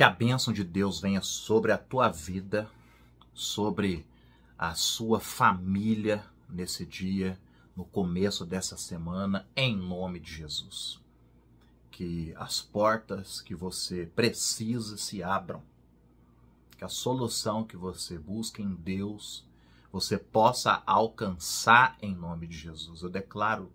Que a bênção de Deus venha sobre a tua vida, sobre a sua família nesse dia, no começo dessa semana, em nome de Jesus. Que as portas que você precisa se abram. Que a solução que você busca em Deus você possa alcançar em nome de Jesus. Eu declaro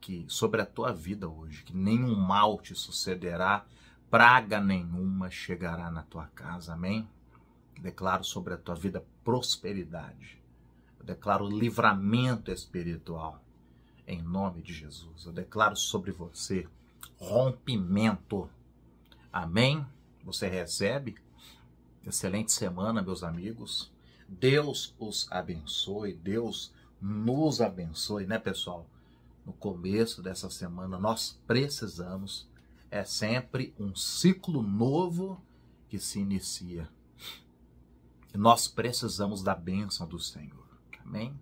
que sobre a tua vida hoje, que nenhum mal te sucederá, praga nenhuma chegará na tua casa. Amém? Declaro sobre a tua vida prosperidade. Eu declaro livramento espiritual. Em nome de Jesus. Eu declaro sobre você rompimento. Amém? Você recebe? Excelente semana, meus amigos. Deus os abençoe. Deus nos abençoe, né, pessoal? No começo dessa semana, nós precisamos é sempre um ciclo novo que se inicia. E nós precisamos da bênção do Senhor. Amém?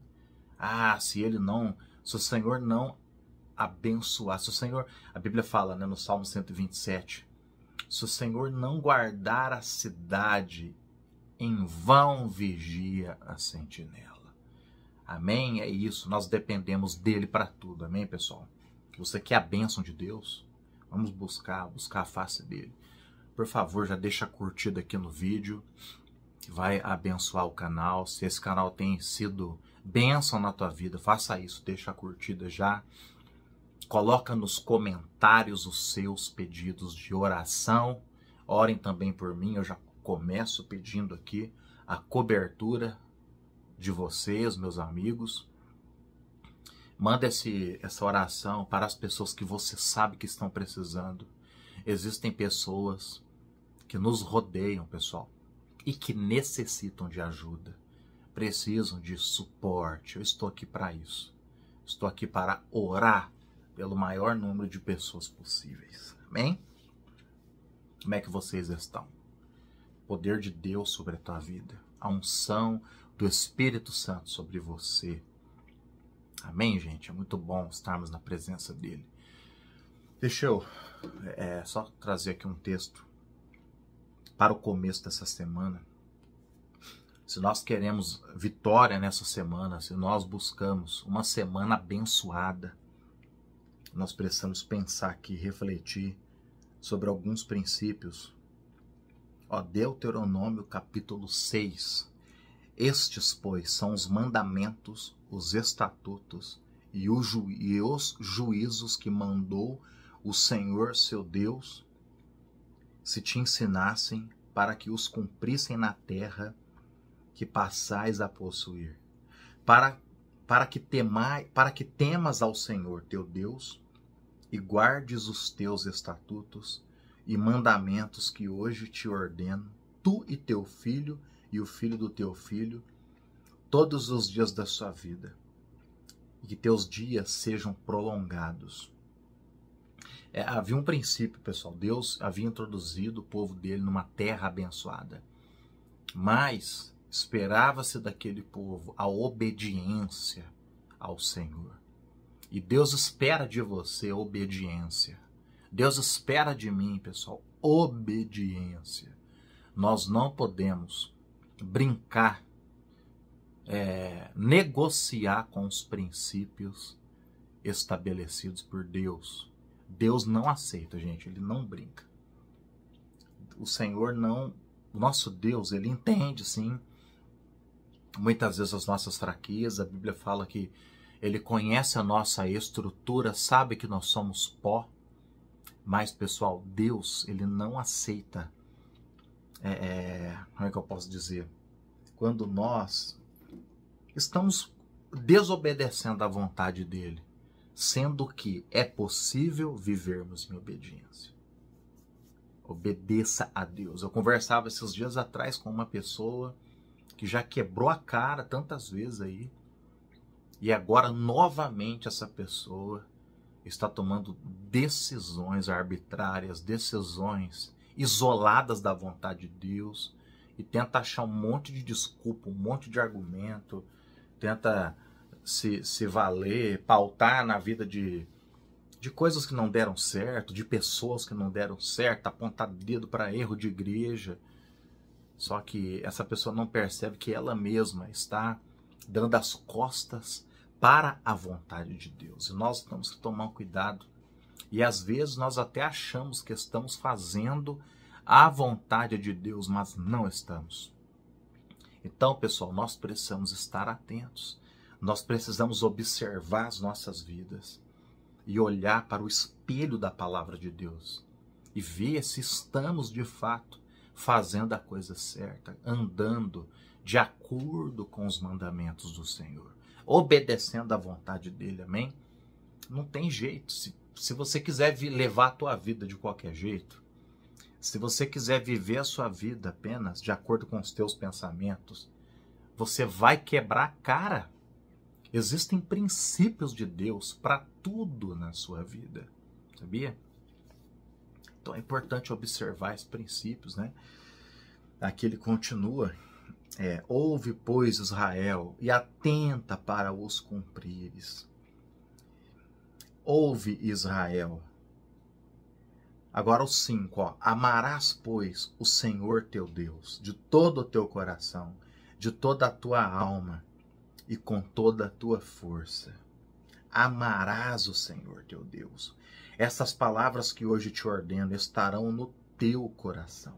Ah, se ele não, se o Senhor não abençoar, se o Senhor, a Bíblia fala né, no Salmo 127, se o Senhor não guardar a cidade, em vão vigia a sentinela. Amém? É isso, nós dependemos dele para tudo. Amém, pessoal? Você quer é a bênção de Deus? Vamos buscar, buscar a face dele. Por favor, já deixa curtida aqui no vídeo. Vai abençoar o canal. Se esse canal tem sido bênção na tua vida, faça isso, deixa a curtida já. Coloca nos comentários os seus pedidos de oração. Orem também por mim, eu já começo pedindo aqui a cobertura de vocês, meus amigos. Manda esse, essa oração para as pessoas que você sabe que estão precisando. Existem pessoas que nos rodeiam, pessoal, e que necessitam de ajuda, precisam de suporte. Eu estou aqui para isso. Estou aqui para orar pelo maior número de pessoas possíveis. Amém? Como é que vocês estão? O poder de Deus sobre a tua vida, a unção do Espírito Santo sobre você Amém, gente? É muito bom estarmos na presença dele. Deixa eu é, é, só trazer aqui um texto para o começo dessa semana. Se nós queremos vitória nessa semana, se nós buscamos uma semana abençoada, nós precisamos pensar aqui, refletir sobre alguns princípios. Ó, Deuteronômio capítulo 6. Estes, pois, são os mandamentos os estatutos e os, ju e os juízos que mandou o Senhor seu Deus se te ensinassem para que os cumprissem na terra que passais a possuir, para, para, que temai, para que temas ao Senhor teu Deus e guardes os teus estatutos e mandamentos que hoje te ordeno, tu e teu filho e o filho do teu filho, todos os dias da sua vida e que teus dias sejam prolongados. É, havia um princípio, pessoal. Deus havia introduzido o povo dele numa terra abençoada. Mas esperava-se daquele povo a obediência ao Senhor. E Deus espera de você obediência. Deus espera de mim, pessoal, obediência. Nós não podemos brincar é, negociar com os princípios estabelecidos por Deus. Deus não aceita, gente, ele não brinca. O Senhor não, o nosso Deus, ele entende sim muitas vezes as nossas fraquezas. A Bíblia fala que ele conhece a nossa estrutura, sabe que nós somos pó. Mas, pessoal, Deus, ele não aceita. É, é como é que eu posso dizer? Quando nós estamos desobedecendo à vontade dele, sendo que é possível vivermos em obediência. Obedeça a Deus. Eu conversava esses dias atrás com uma pessoa que já quebrou a cara tantas vezes aí, e agora novamente essa pessoa está tomando decisões arbitrárias, decisões isoladas da vontade de Deus e tenta achar um monte de desculpa, um monte de argumento, tenta se, se valer, pautar na vida de, de coisas que não deram certo, de pessoas que não deram certo, apontar dedo para erro de igreja. Só que essa pessoa não percebe que ela mesma está dando as costas para a vontade de Deus. E nós temos que tomar cuidado. E às vezes nós até achamos que estamos fazendo a vontade de Deus, mas não estamos. Então, pessoal, nós precisamos estar atentos, nós precisamos observar as nossas vidas e olhar para o espelho da palavra de Deus e ver se estamos de fato fazendo a coisa certa, andando de acordo com os mandamentos do Senhor, obedecendo à vontade dele, amém? Não tem jeito. Se, se você quiser levar a tua vida de qualquer jeito, se você quiser viver a sua vida apenas de acordo com os teus pensamentos, você vai quebrar a cara. Existem princípios de Deus para tudo na sua vida, sabia? Então é importante observar esses princípios, né? Aqui ele continua é, ouve, pois, Israel, e atenta para os cumprires. Ouve, Israel, Agora o 5, ó. Amarás, pois, o Senhor teu Deus de todo o teu coração, de toda a tua alma e com toda a tua força. Amarás o Senhor teu Deus. Essas palavras que hoje te ordeno estarão no teu coração.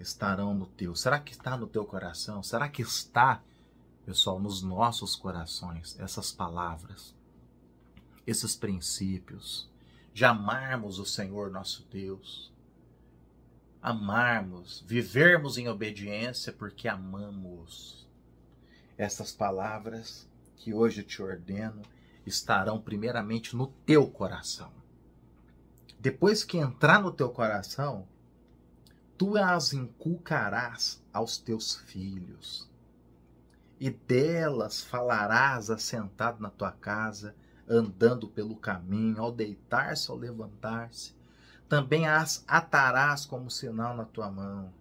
Estarão no teu. Será que está no teu coração? Será que está, pessoal, nos nossos corações essas palavras, esses princípios? de amarmos o Senhor nosso Deus, amarmos, vivermos em obediência porque amamos. Essas palavras que hoje te ordeno estarão primeiramente no teu coração. Depois que entrar no teu coração, tu as inculcarás aos teus filhos, e delas falarás assentado na tua casa andando pelo caminho, ao deitar-se, ao levantar-se. Também as atarás como sinal na tua mão,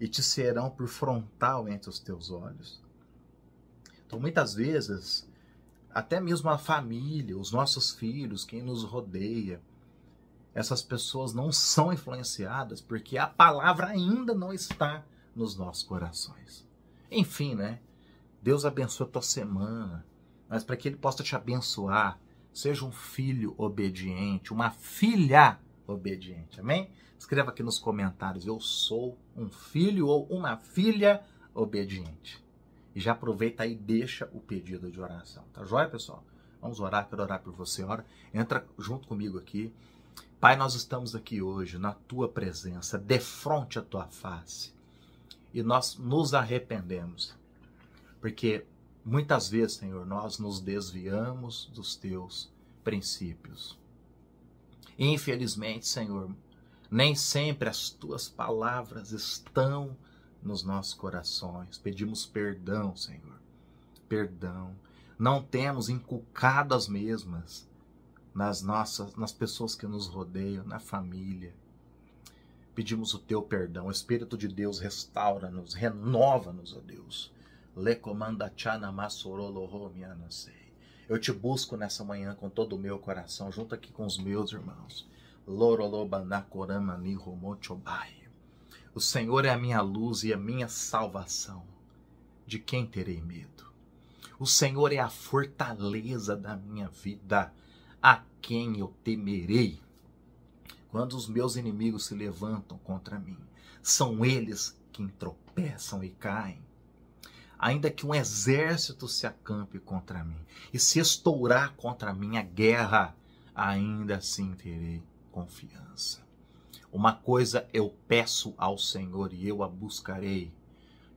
e te serão por frontal entre os teus olhos. Então, muitas vezes, até mesmo a família, os nossos filhos, quem nos rodeia, essas pessoas não são influenciadas porque a palavra ainda não está nos nossos corações. Enfim, né? Deus abençoe a tua semana mas para que Ele possa te abençoar. Seja um filho obediente, uma filha obediente. Amém? Escreva aqui nos comentários: Eu sou um filho ou uma filha obediente. E já aproveita aí e deixa o pedido de oração. Tá joia, pessoal? Vamos orar, quero orar por você. Ora, entra junto comigo aqui. Pai, nós estamos aqui hoje na tua presença, defronte a tua face. E nós nos arrependemos, porque Muitas vezes, Senhor, nós nos desviamos dos teus princípios. Infelizmente, Senhor, nem sempre as tuas palavras estão nos nossos corações. Pedimos perdão, Senhor. Perdão. Não temos inculcado as mesmas nas nossas, nas pessoas que nos rodeiam, na família. Pedimos o teu perdão. O Espírito de Deus restaura-nos, renova-nos, ó Deus. Eu te busco nessa manhã com todo o meu coração, junto aqui com os meus irmãos. O Senhor é a minha luz e a minha salvação. De quem terei medo? O Senhor é a fortaleza da minha vida. A quem eu temerei? Quando os meus inimigos se levantam contra mim, são eles quem tropeçam e caem ainda que um exército se acampe contra mim e se estourar contra mim a guerra, ainda assim terei confiança. Uma coisa eu peço ao Senhor e eu a buscarei,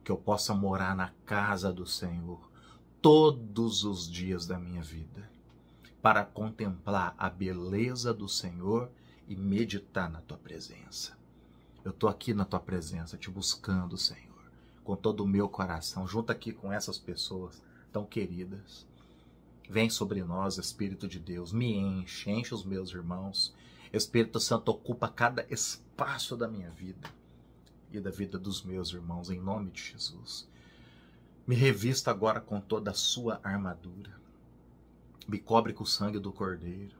que eu possa morar na casa do Senhor todos os dias da minha vida, para contemplar a beleza do Senhor e meditar na tua presença. Eu estou aqui na tua presença, te buscando, Senhor com todo o meu coração, junto aqui com essas pessoas tão queridas. Vem sobre nós, Espírito de Deus, me enche, enche os meus irmãos. Espírito Santo ocupa cada espaço da minha vida e da vida dos meus irmãos, em nome de Jesus. Me revista agora com toda a sua armadura. Me cobre com o sangue do Cordeiro.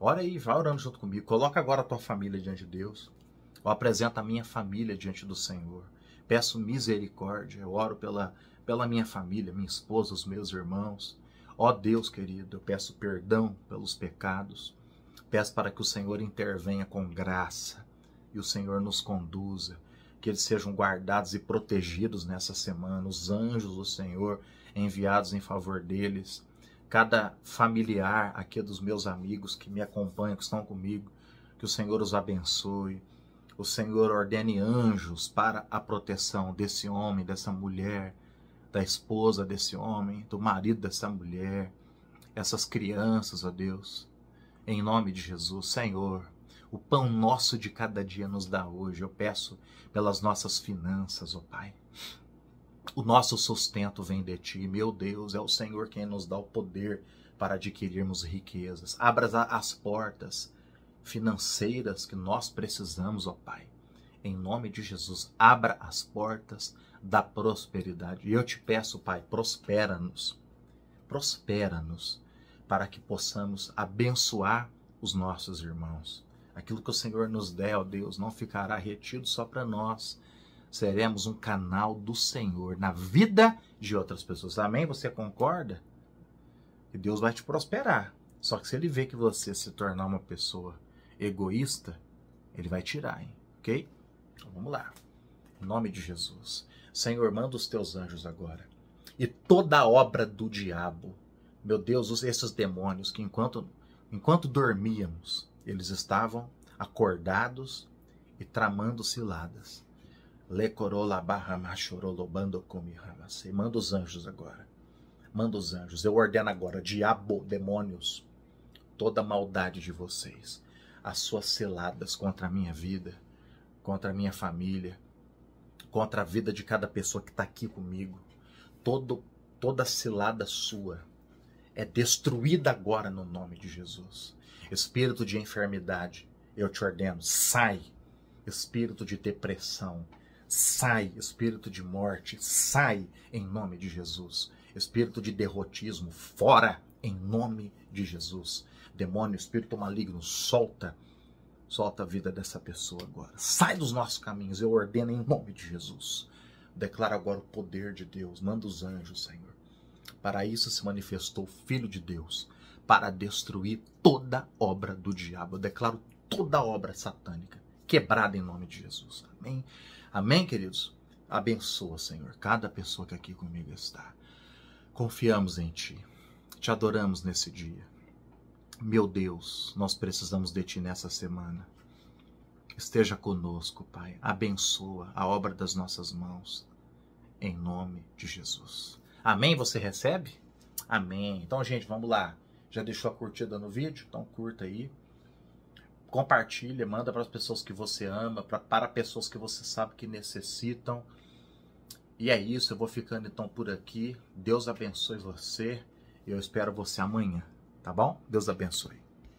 Ora aí, vá orando junto comigo. Coloca agora a tua família diante de Deus. Eu apresento a minha família diante do Senhor peço misericórdia, eu oro pela, pela minha família, minha esposa, os meus irmãos. Ó Deus querido, eu peço perdão pelos pecados, peço para que o Senhor intervenha com graça e o Senhor nos conduza, que eles sejam guardados e protegidos nessa semana, os anjos do Senhor enviados em favor deles, cada familiar aqui dos meus amigos que me acompanham, que estão comigo, que o Senhor os abençoe, o Senhor ordene anjos para a proteção desse homem, dessa mulher, da esposa desse homem, do marido dessa mulher, essas crianças, ó Deus. Em nome de Jesus, Senhor, o pão nosso de cada dia nos dá hoje. Eu peço pelas nossas finanças, ó Pai. O nosso sustento vem de ti, meu Deus, é o Senhor quem nos dá o poder para adquirirmos riquezas. Abra as portas financeiras que nós precisamos, ó Pai. Em nome de Jesus, abra as portas da prosperidade. E eu te peço, Pai, prospera-nos. Prospera-nos para que possamos abençoar os nossos irmãos. Aquilo que o Senhor nos der, ó Deus, não ficará retido só para nós. Seremos um canal do Senhor na vida de outras pessoas. Amém? Você concorda? Que Deus vai te prosperar. Só que se ele vê que você se tornar uma pessoa egoísta, ele vai tirar, hein? ok? Então, vamos lá. Em nome de Jesus. Senhor, manda os teus anjos agora. E toda obra do diabo, meu Deus, esses demônios que enquanto, enquanto dormíamos, eles estavam acordados e tramando ciladas. Manda os anjos agora. Manda os anjos. Eu ordeno agora, diabo, demônios, toda maldade de vocês as suas seladas contra a minha vida, contra a minha família, contra a vida de cada pessoa que está aqui comigo. Todo, toda selada sua é destruída agora no nome de Jesus. Espírito de enfermidade, eu te ordeno, sai. Espírito de depressão, sai. Espírito de morte, sai em nome de Jesus. Espírito de derrotismo, fora em nome de Jesus demônio, espírito maligno, solta, solta a vida dessa pessoa agora. Sai dos nossos caminhos, eu ordeno em nome de Jesus. Declaro agora o poder de Deus, manda os anjos, Senhor. Para isso se manifestou o Filho de Deus, para destruir toda obra do diabo. Eu declaro toda obra satânica quebrada em nome de Jesus. Amém? Amém, queridos? Abençoa, Senhor, cada pessoa que aqui comigo está. Confiamos em Ti. Te adoramos nesse dia. Meu Deus, nós precisamos de Ti nessa semana. Esteja conosco, Pai. Abençoa a obra das nossas mãos. Em nome de Jesus. Amém? Você recebe? Amém. Então, gente, vamos lá. Já deixou a curtida no vídeo? Então, curta aí. Compartilha, manda para as pessoas que você ama, pra, para pessoas que você sabe que necessitam. E é isso. Eu vou ficando então por aqui. Deus abençoe você. Eu espero você amanhã. Tá bom? Deus abençoe.